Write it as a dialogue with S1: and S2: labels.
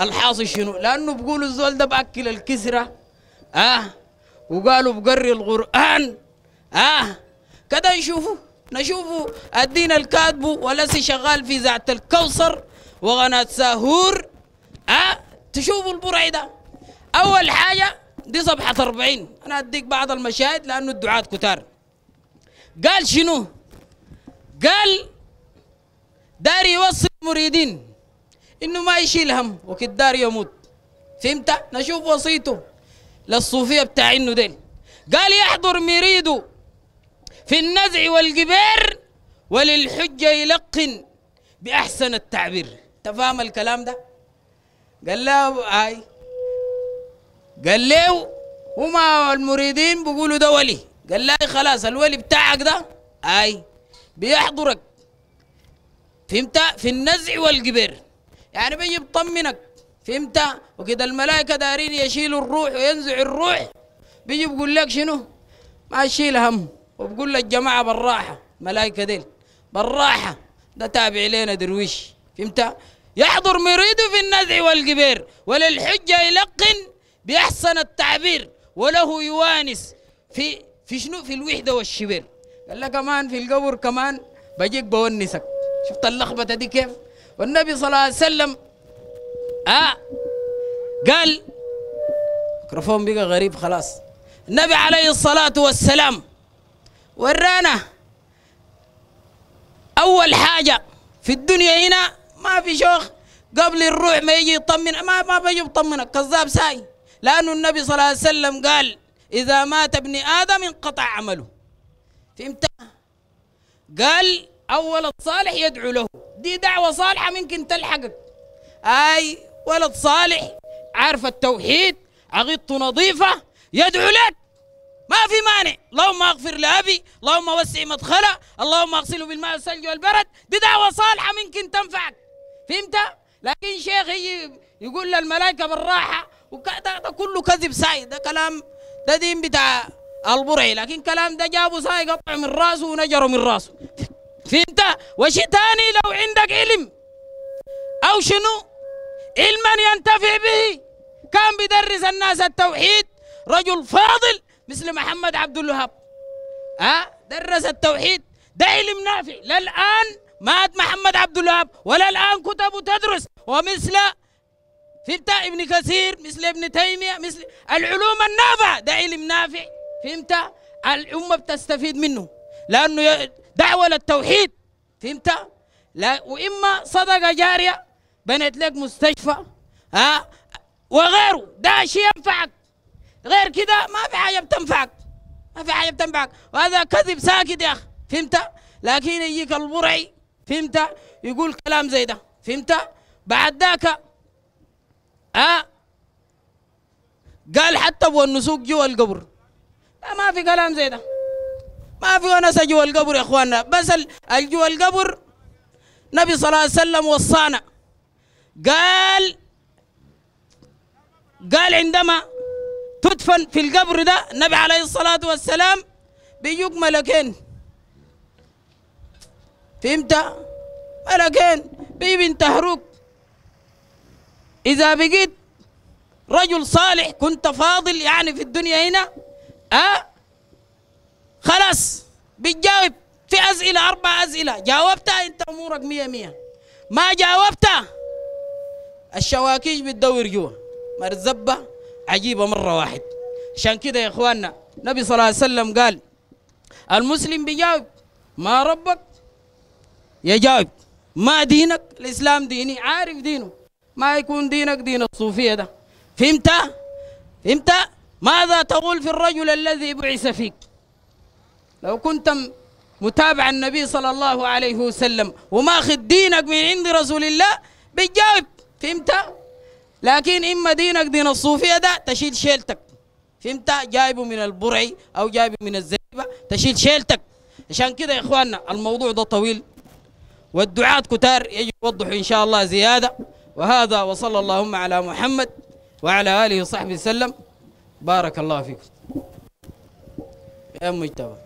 S1: الحاصل شنو لانه بيقولوا الزول ده باكل الكسره اه وقالوا بقري القران اه كده نشوفه نشوفه الدين الكاتب ولسي شغال في ذات الكوثر وقناه ساهور اه تشوفوا البرعي ده اول حاجه دي صفحه 40 انا اديك بعض المشاهد لانه الدعاة كتار قال شنو قال داري يوصل المريدين انه ما يشيل هم وكدار يموت فهمت نشوف وصيته للصوفيه بتاع انه دين قال يحضر مريده في النزع والجبار وللحجه يلقن باحسن التعبير تفهم الكلام ده قال له هاي قال له هما المريدين بيقولوا ده ولي قال له خلاص الولي بتاعك ده هاي بيحضرك فهمت في النزع والجبر يعني بيجي بطمنك فهمت وكده الملائكة دارين يشيلوا الروح وينزع الروح بيجي بقول لك شنو ما يشيل هم وبقول لك جماعة بالراحة ملائكة ديل بالراحة ده تابع لنا درويش فهمت يحضر مريد في النزع والقبير وللحجة يلقن بأحسن التعبير وله يوانس في في شنو في الوحدة والشبير قال لك كمان في القبر كمان بجيك بونسك شفت اللخبطة دي كيف والنبي صلى الله عليه وسلم آه قال الميكروفون بقى غريب خلاص النبي عليه الصلاة والسلام ورانا أول حاجة في الدنيا هنا ما في شوخ قبل الروح ما يجي يطمن ما ما بيجي يطمنك كذاب ساي لأنه النبي صلى الله عليه وسلم قال إذا مات ابن آدم انقطع عمله فهمت قال أول الصالح يدعو له دي دعوة صالحة ممكن تلحقك أي ولد صالح عارف التوحيد عقيدته نظيفة يدعو لك ما في مانع اللهم اغفر لأبي اللهم وسع مدخله اللهم اغسله بالماء والثلج والبرد دي دعوة صالحة ممكن تنفعك فهمت؟ لكن شيخ يجي يقول للملائكة بالراحة وكذا ده كله كذب ساي ده كلام ده دين بتاع البرعي لكن كلام ده جابه ساي قطع من راسه ونجره من راسه فهمت وشي تاني لو عندك علم أو شنو علما ينتفع به كان بيدرس الناس التوحيد رجل فاضل مثل محمد عبد الوهاب ها آه؟ درس التوحيد ده علم نافع لا الآن مات محمد عبد الوهاب ولا الآن كتبه تدرس ومثل فهمت ابن كثير مثل ابن تيمية مثل العلوم النافعة ده علم نافع فهمت الأمة بتستفيد منه لأنه دعوة للتوحيد فهمت؟ لا وإما صدقة جارية بنت لك مستشفى ها وغيره ده شيء ينفعك غير كده ما في حاجة بتنفعك ما في حاجة بتنفعك وهذا كذب ساكت يا أخي فهمت؟ لكن يجيك البرعي فهمت؟ يقول كلام زي ده فهمت؟ بعد ذاك أه قال حتى والنسوق جوا القبر لا ما في كلام زي ده ما في وناس جوا القبر يا اخواننا بس الجوا القبر النبي صلى الله عليه وسلم وصانا قال قال عندما تدفن في القبر ده النبي عليه الصلاة والسلام بيجوك ملكين فهمت؟ ملكين بينتهروك إذا بقيت رجل صالح كنت فاضل يعني في الدنيا هنا أه خلاص بتجاوب في أسئلة أربع أسئلة جاوبتها أنت أمورك مية مية ما جاوبتها الشواكيش بتدور جوا مرزبة عجيبة مرة واحد عشان كده يا إخواننا النبي صلى الله عليه وسلم قال المسلم بيجاوب ما ربك يجاوب ما دينك الإسلام ديني عارف دينه ما يكون دينك دين الصوفية ده فهمت؟ فهمت؟ ماذا تقول في الرجل الذي بعث فيك؟ لو كنت متابع النبي صلى الله عليه وسلم وماخذ دينك من عند رسول الله بتجاوب فهمت لكن اما دينك دين الصوفيه ده تشيل شيلتك فهمت جايبه من البرعي او جايبه من الزيبه تشيل شيلتك عشان كده يا اخواننا الموضوع ده طويل والدعاة كتار يجب يوضحوا ان شاء الله زياده وهذا وصلى اللهم على محمد وعلى اله وصحبه وسلم بارك الله فيكم يا مجتبى